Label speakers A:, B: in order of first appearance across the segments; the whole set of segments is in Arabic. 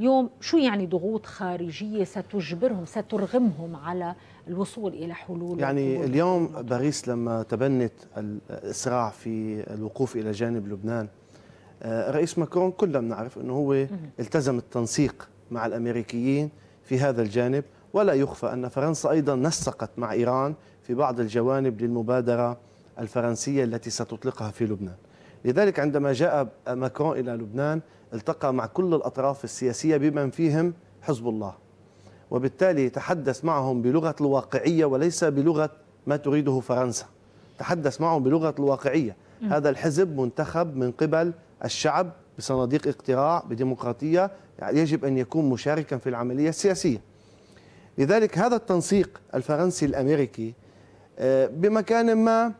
A: اليوم شو يعني ضغوط خارجية ستجبرهم سترغمهم على الوصول إلى حلول يعني اليوم
B: باريس لما تبنت الإسراع في الوقوف إلى جانب لبنان آه، رئيس ماكرون كلنا بنعرف أنه هو التزم التنسيق مع الأمريكيين في هذا الجانب ولا يخفى أن فرنسا أيضا نسقت مع إيران في بعض الجوانب للمبادرة الفرنسية التي ستطلقها في لبنان لذلك عندما جاء ماكرون إلى لبنان التقى مع كل الأطراف السياسية بمن فيهم حزب الله وبالتالي تحدث معهم بلغة الواقعية وليس بلغة ما تريده فرنسا تحدث معهم بلغة الواقعية هذا الحزب منتخب من قبل الشعب بصناديق اقتراع بديمقراطية يجب أن يكون مشاركا في العملية السياسية لذلك هذا التنسيق الفرنسي الأمريكي آه، بمكان ما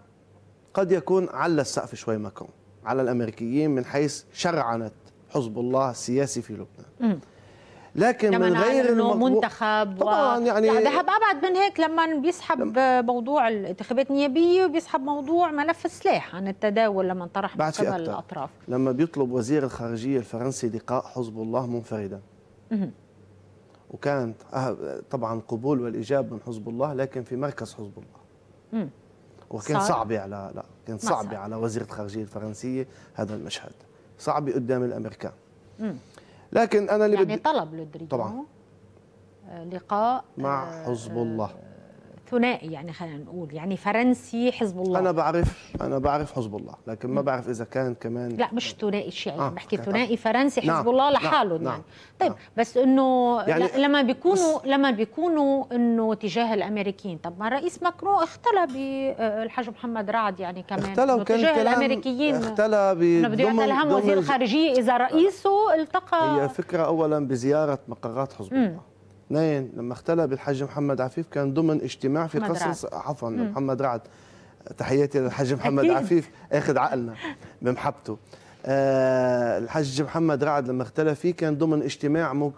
B: قد يكون على السقف شوي ماكرون على الامريكيين من حيث شرعنه حزب الله السياسي في لبنان لكن من يعني غير انه منتخب
A: طبعا و... يعني ذهب ابعد من هيك لما بيسحب لما... موضوع الانتخابات النيابيه وبيسحب موضوع ملف السلاح عن التداول لما انطرح من قبل الاطراف
B: لما بيطلب وزير الخارجيه الفرنسي لقاء حزب الله منفردا وكانت أه- طبعا قبول والايجاب من حزب الله لكن في مركز حزب الله م. وكان صعبة على لا كان صعب على وزيرة الخارجية الفرنسية هذا المشهد صعبة قدام الأمريكان لكن أنا اللي يعني بدي طلب
A: لودريجو طبعا لقاء
B: مع حزب آه، الله
A: ثنائي يعني خلينا نقول يعني فرنسي حزب الله
B: انا بعرف انا بعرف حزب الله لكن ما بعرف اذا كان كمان لا مش ثنائي شيعي آه بحكي ثنائي فرنسي حزب نعم، الله نعم، لحاله نعم يعني
A: طيب نعم بس انه يعني لما بيكونوا لما بيكونوا انه تجاه الامريكيين طب ما الرئيس ماكرون اختلى بالحاج آه، محمد رعد يعني كمان اختلى وكان تجاه الامريكيين
B: اختلى بدون الهم وزير
A: الخارجيه اذا رئيسه التقى هي
B: فكره اولا بزياره مقرات حزب الله اثنين لما اختلى بالحاج محمد عفيف كان ضمن اجتماع في قصر عفوا محمد رعد تحياتي للحاج محمد عفيف اخذ عقلنا بمحبته آه، الحاج محمد رعد لما اختلى فيه كان ضمن اجتماع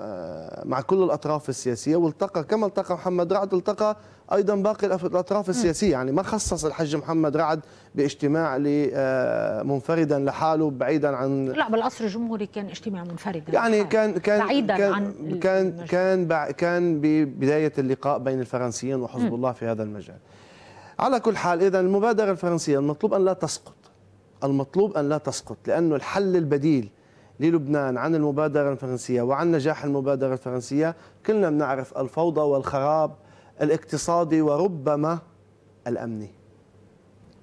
B: آه، مع كل الاطراف السياسيه والتقى كما التقى محمد رعد التقى ايضا باقي الاطراف السياسيه يعني ما خصص الحاج محمد رعد باجتماع آه، منفردا لحاله بعيدا عن لا
A: بالقصر الجمهوري كان اجتماع منفردا يعني كان كان بعيدا كان عن
B: كان كان, كان ببدايه اللقاء بين الفرنسيين وحزب الله في هذا المجال على كل حال اذا المبادره الفرنسيه المطلوب ان لا تسقط المطلوب أن لا تسقط لأنه الحل البديل للبنان عن المبادرة الفرنسية وعن نجاح المبادرة الفرنسية كلنا بنعرف الفوضى والخراب الاقتصادي وربما الأمني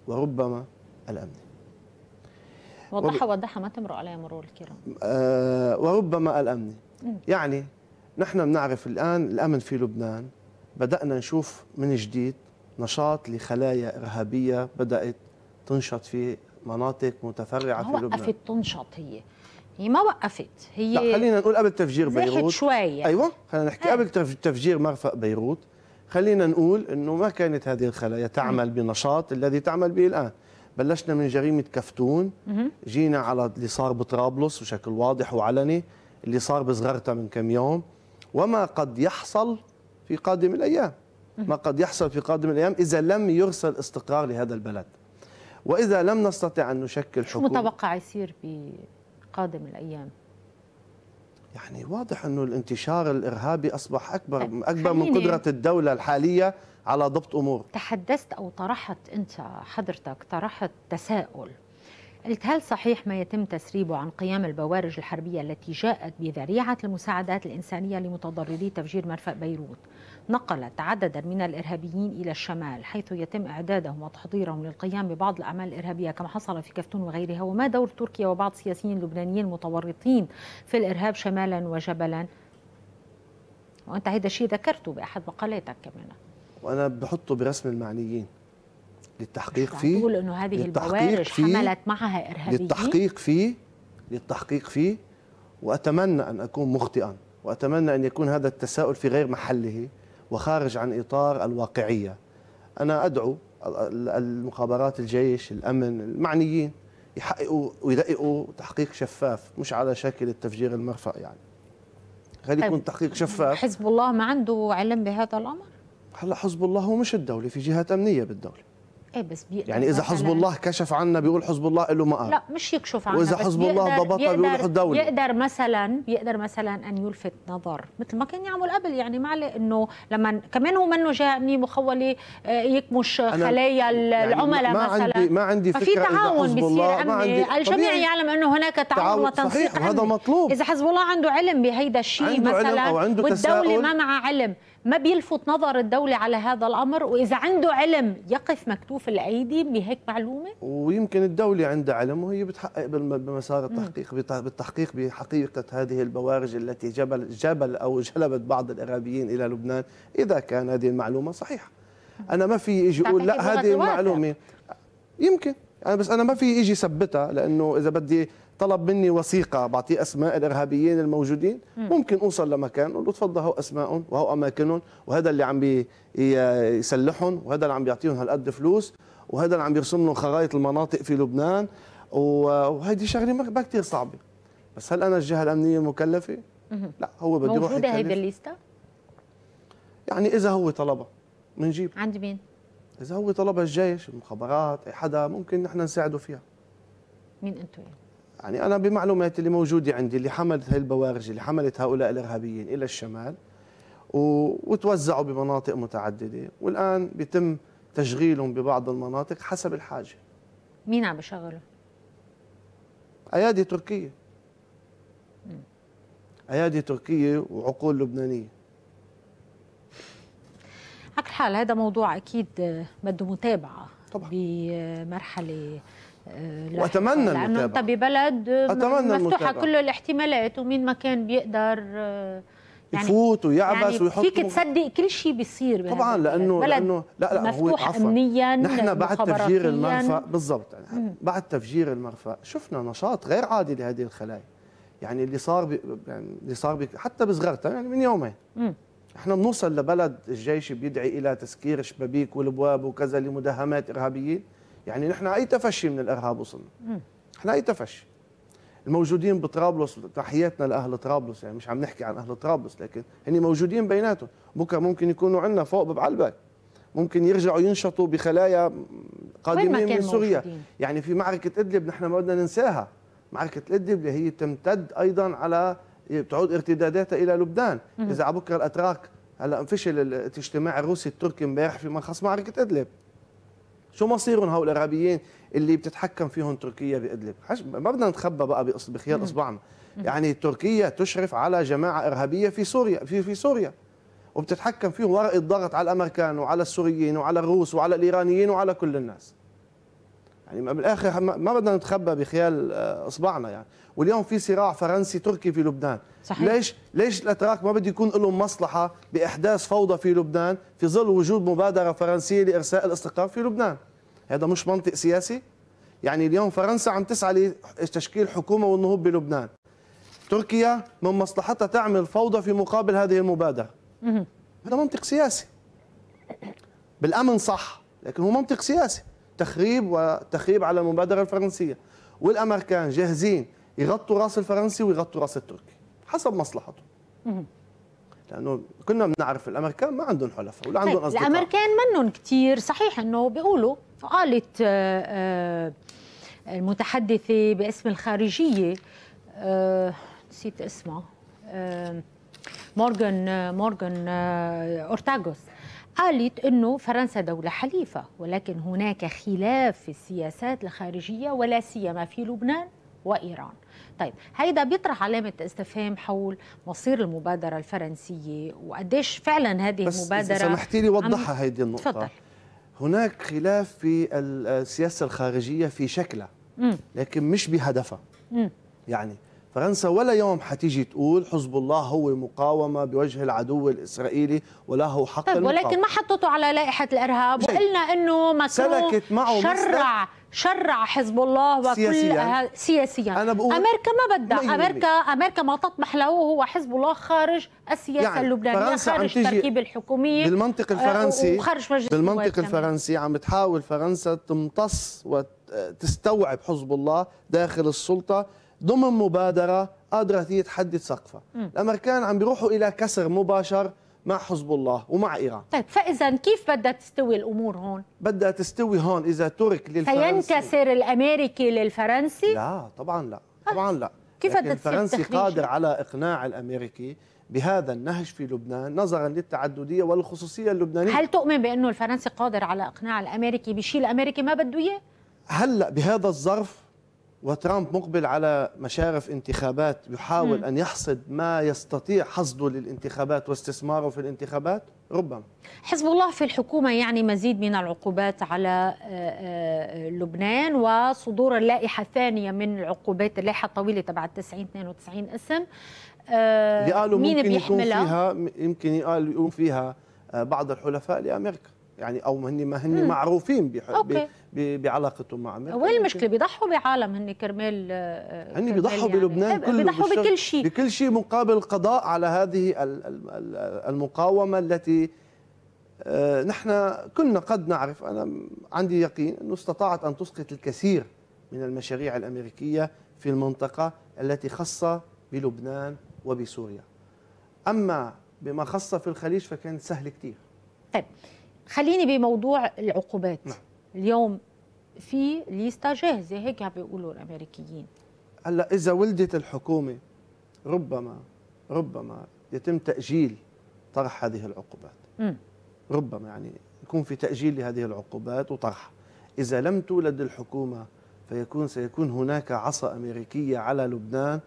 B: وربما الأمني
A: وضحها وضحها ما تمرق عليها مرور الكرام
B: آه وربما الأمني يعني نحن بنعرف الآن الأمن في لبنان بدأنا نشوف من جديد نشاط لخلايا إرهابية بدأت تنشط في مناطق متفرعه في لبنان ما وقفت
A: تنشط هي هي ما وقفت هي لا خلينا نقول قبل تفجير بيروت شوية
B: ايوه خلينا نحكي إيه. قبل تفجير مرفق بيروت خلينا نقول انه ما كانت هذه الخلايا تعمل بنشاط الذي تعمل به الان بلشنا من جريمه كفتون جينا على اللي صار بطرابلس بشكل واضح وعلني اللي صار بصغرتها من كم يوم وما قد يحصل في قادم الايام ما قد يحصل في قادم الايام اذا لم يرسل استقرار لهذا البلد واذا لم نستطع ان نشكل حكومه شو
A: متوقع يصير بقادم الايام؟
B: يعني واضح انه الانتشار الارهابي اصبح اكبر طيب، اكبر من قدره الدوله الحاليه على ضبط امور
A: تحدثت او طرحت انت حضرتك طرحت تساؤل قلت هل صحيح ما يتم تسريبه عن قيام البوارج الحربية التي جاءت بذريعة المساعدات الإنسانية لمتضرري تفجير مرفأ بيروت نقلت عددا من الإرهابيين إلى الشمال حيث يتم إعدادهم وتحضيرهم للقيام ببعض الأعمال الإرهابية كما حصل في كفتون وغيرها وما دور تركيا وبعض السياسيين اللبنانيين المتورطين في الإرهاب شمالا وجبلا وأنت هذا الشيء ذكرته بأحد مقالاتك كمان
B: وأنا بحطه برسم المعنيين للتحقيق فيه تقول انه هذه البوارج حملت
A: معها ارهابيين
B: للتحقيق فيه للتحقيق فيه واتمنى ان اكون مخطئا واتمنى ان يكون هذا التساؤل في غير محله وخارج عن اطار الواقعيه انا ادعو المخابرات الجيش الامن المعنيين يحققوا ويدققوا تحقيق شفاف مش على شكل التفجير المرفأ يعني خلي يكون طيب. تحقيق شفاف
A: حزب الله ما عنده علم بهذا الامر
B: هلا حزب الله هو مش الدوله في جهات امنيه بالدوله
A: ايه بس بيقدر يعني اذا حزب الله
B: كشف عنا بيقول حزب الله له مقر لا
A: مش يكشف عنا واذا حزب الله ضبطها بيقول الدولة يقدر مثلا بيقدر مثلا ان يلفت نظر مثل ما كان يعمل قبل يعني عليه انه لما كمان هو منه جاي مخول آه، يكمش خلايا العملاء يعني ما مثلا عندي ما عندي فكره في تعاون بيصير امني الجميع يعلم انه هناك تعاون, وتنسيق هذا مطلوب اذا حزب الله عنده علم بهيدا الشيء مثلا عنده والدوله ما معها علم ما بيلفت نظر الدولة على هذا الأمر وإذا عنده علم يقف مكتوف الأيدي بهيك معلومة
B: ويمكن الدولة عندها علم وهي بتحقق بمسار التحقيق بالتحقيق بحقيقة هذه البوارج التي جبل جبل أو جلبت بعض الإرهابيين إلى لبنان إذا كان هذه المعلومة صحيحة أنا ما في إجي أقول لا هذه المعلومة يمكن أنا بس أنا ما في إجي ثبتها لأنه إذا بدي طلب مني وثيقه بعطيه اسماء الارهابيين الموجودين ممكن اوصل لمكان اقول له تفضل هو اسمائهم وهو اماكنهم وهذا اللي عم يسلحهم وهذا اللي عم بيعطيهم هالقد فلوس وهذا اللي عم بيرسم لهم خرائط المناطق في لبنان وهيدي شغله ما كثير صعبه بس هل انا الجهه الامنيه مكلفه؟ لا هو بده يروح موجوده هيدي الليسته؟ يعني اذا هو طلبها بنجيب عند مين؟ اذا هو طلبها الجيش المخابرات اي حدا ممكن نحن نساعده فيها مين انتم يعني؟ يعني أنا بمعلوماتي اللي موجودة عندي اللي حملت هاي البوارج اللي حملت هؤلاء الإرهابيين إلى الشمال و... وتوزعوا بمناطق متعددة والآن بيتم تشغيلهم ببعض المناطق حسب الحاجة
A: مين عم بشغله؟
B: أيادي تركية أيادي تركية وعقول لبنانية
A: على كل حال هذا موضوع أكيد بده متابعة طبعا بمرحلة آه، واتمنى لانه المتابعه انت ببلد آه، أتمنى مفتوحه كل الاحتمالات ومين ما كان بيقدر آه،
B: يعني يفوت ويعبس يعني ويحط فيك
A: تصدق كل شيء بيصير طبعا لانه لانه لا لا هو مفتوح امنيا نحن بعد تفجير المرفأ
B: بالضبط يعني بعد تفجير المرفأ شفنا نشاط غير عادي لهذه الخلايا يعني اللي صار بي يعني اللي صار بي حتى بصغرتها يعني من يومين احنا بنوصل لبلد الجيش بيدعي الى تسكير الشبابيك والابواب وكذا لمداهمات ارهابيين يعني نحن اي تفشي من الارهاب وصلنا نحن اي تفشي الموجودين بطرابلس تحياتنا لاهل طرابلس يعني مش عم نحكي عن اهل طرابلس لكن هن موجودين بيناتهم بكره ممكن يكونوا عندنا فوق ببعلبك ممكن يرجعوا ينشطوا بخلايا قادمين من سوريا موجودين. يعني في معركه ادلب نحن ما بدنا ننساها معركه ادلب اللي هي تمتد ايضا على بتعود ارتداداتها الى لبنان اذا على بكره الاتراك هلا انفشل الاجتماع الروسي التركي امبارح فيما خص معركه ادلب شو مصيرهم هؤلاء الارهابيين اللي بتتحكم فيهم تركيا بادلب ما بدنا نتخبى بقى بخيال اصبعنا يعني تركيا تشرف على جماعه ارهابيه في سوريا في في سوريا وبتتحكم فيهم ورقه ضغط على الامريكان وعلى السوريين وعلى الروس وعلى الايرانيين وعلى كل الناس يعني بالاخر ما بدنا نتخبى بخيال آه، اصبعنا يعني واليوم في صراع فرنسي تركي في لبنان صحيح. ليش ليش الاتراك ما بده يكون لهم مصلحه باحداث فوضى في لبنان في ظل وجود مبادره فرنسيه لارساء الاستقرار في لبنان هذا مش منطق سياسي يعني اليوم فرنسا عم تسعى لتشكيل حكومه والنهوض بلبنان تركيا من مصلحتها تعمل فوضى في مقابل هذه المبادره هذا منطق سياسي بالامن صح لكن هو منطق سياسي تخريب وتخريب على المبادره الفرنسيه والامريكان جاهزين يغطوا راس الفرنسي ويغطوا راس التركي حسب مصلحته لانه كنا بنعرف الامريكان ما عندهم حلفاء ولا عندهم طيب، اصدقاء الامريكان
A: منهم كثير صحيح انه بيقولوا قالت آه، آه، المتحدثه باسم الخارجيه آه، نسيت اسمها مورغان مورغان اورتاغوس قالت انه فرنسا دوله حليفه ولكن هناك خلاف في السياسات الخارجيه ولا سيما في لبنان وايران. طيب هيدا بيطرح علامه استفهام حول مصير المبادره الفرنسيه وقديش فعلا هذه بس المبادره سمحتي لي وضحها هيدي النقطه تفضل
B: هناك خلاف في السياسه الخارجيه في شكلها لكن مش بهدفها يعني فرنسا ولا يوم حتيجي تقول حزب الله هو مقاومه بوجه العدو الاسرائيلي وله حق طيب المقاومة. ولكن ما
A: حطته على لائحه الارهاب شيء. وقلنا انه معه شرع شرع حزب الله وكل سياسيا, سياسيا. أنا بقول امريكا ما بدها امريكا امريكا ما تطمح له هو حزب الله خارج السياسه يعني اللبنانيه خارج التركيبه الحكوميه بالمنطق آه، الفرنسي وخارج مجلس بالمنطق الفرنسي
B: عم تحاول فرنسا تمتص وتستوعب حزب الله داخل السلطه ضمن مبادرة قادرة هي تحدد سقفها الأمريكان عم بيروحوا إلى كسر مباشر مع حزب الله ومع إيران
A: طيب فإذا كيف بدها تستوي الأمور هون؟
B: بدها تستوي هون إذا ترك للفرنسي فينكسر
A: الأمريكي للفرنسي؟ لا
B: طبعا لا آه. طبعا لا كيف بدها الفرنسي قادر على إقناع الأمريكي بهذا النهج في لبنان نظرا للتعددية والخصوصية اللبنانية هل
A: تؤمن بأنه الفرنسي قادر على إقناع الأمريكي بشيء الأمريكي ما بده إياه؟
B: هلا بهذا الظرف وترامب مقبل على مشارف انتخابات يحاول م. أن يحصد ما يستطيع حصده للانتخابات واستثماره في الانتخابات ربما
A: حزب الله في الحكومة يعني مزيد من العقوبات على آه، آه، لبنان وصدور اللائحة الثانية من العقوبات اللائحة الطويلة تبع 90 92 اسم اللي آه، قالوا مين ممكن يكون فيها
B: يمكن يقال يقوم فيها بعض الحلفاء لأمريكا يعني او هن هن معروفين بح... بعلاقتهم مع امريكا وين المشكله
A: بيضحوا بعالم هن كرمال آه، هن بيضحوا يعني. بلبنان إيه، كله بيضحوا بكل شيء
B: بكل شيء مقابل القضاء على هذه المقاومه التي آه، نحن كنا قد نعرف انا عندي يقين انه استطاعت ان تسقط الكثير من المشاريع الامريكيه في المنطقه التي خاصه بلبنان وبسوريا اما بما خص في الخليج فكان سهل كثير طيب
A: خليني بموضوع العقوبات نعم. اليوم في ليستا جاهزه إيه هيك عم بيقولوا الامريكيين
B: هلا اذا ولدت الحكومه ربما ربما يتم تاجيل طرح هذه العقوبات م. ربما يعني يكون في تاجيل لهذه العقوبات وطرح اذا لم تولد الحكومه فيكون سيكون هناك عصا امريكيه على لبنان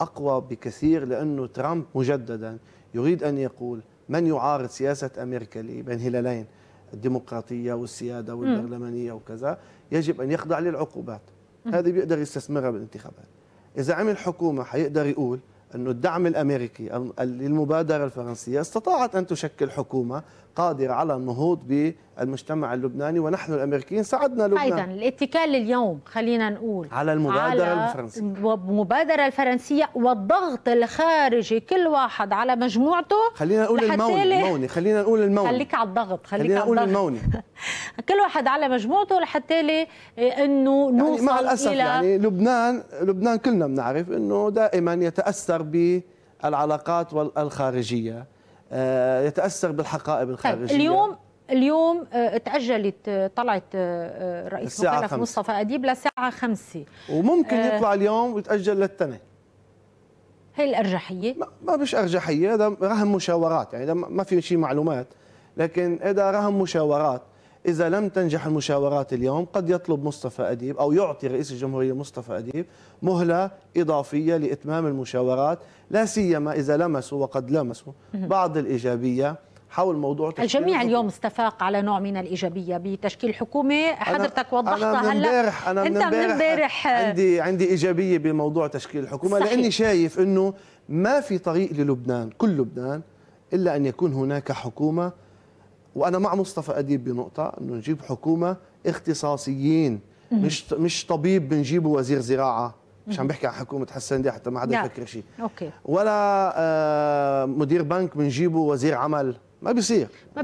B: اقوى بكثير لانه ترامب مجددا يريد ان يقول من يعارض سياسه امريكا بين هلالين الديمقراطيه والسياده والبرلمانيه وكذا يجب ان يخضع للعقوبات هذه بيقدر يستثمرها بالانتخابات اذا عمل حكومه حيقدر يقول انه الدعم الامريكي للمبادره الفرنسيه استطاعت ان تشكل حكومه قادرة على النهوض بالمجتمع اللبناني ونحن الأمريكيين ساعدنا لبنان أيضا
A: الاتكال اليوم خلينا نقول على المبادرة على الفرنسية المبادرة الفرنسية والضغط الخارجي كل واحد على مجموعته خلينا نقول الموني الموني
B: خلينا نقول الموني خليك
A: على الضغط خليك خلينا نقول الموني كل واحد على مجموعته لحتى لي إيه، انه يعني مع الاسف إلى يعني
B: لبنان لبنان كلنا بنعرف انه دائما يتاثر بالعلاقات الخارجيه آه، يتاثر بالحقائب الخارجيه طيب اليوم
A: اليوم آه، تأجلت آه، طلعت رئيس مخلف مصطفى أديب لساعة خمسة
B: وممكن يطلع اليوم ويتأجل للثانيه هي الأرجحية؟ ما فيش أرجحية هذا رهن مشاورات يعني ما في شيء معلومات لكن هذا رهن مشاورات إذا لم تنجح المشاورات اليوم قد يطلب مصطفى أديب أو يعطي رئيس الجمهورية مصطفى أديب مهلة إضافية لإتمام المشاورات لا سيما إذا لمسوا وقد لمسوا بعض الإيجابية حول موضوع تشكيل الجميع
A: اليوم استفاق على نوع من الايجابيه بتشكيل حكومه حضرتك وضحتها هلا انا امبارح انا انت امبارح عندي
B: عندي ايجابيه بموضوع تشكيل الحكومه صحيح. لاني شايف انه ما في طريق للبنان كل لبنان الا ان يكون هناك حكومه وانا مع مصطفى اديب بنقطه انه نجيب حكومه اختصاصيين مش مش طبيب بنجيبه وزير زراعه مش عم بحكي عن حكومه حسن دي حتى ما حدا يفكر شيء ولا آه، مدير بنك بنجيبه وزير عمل ما بيصير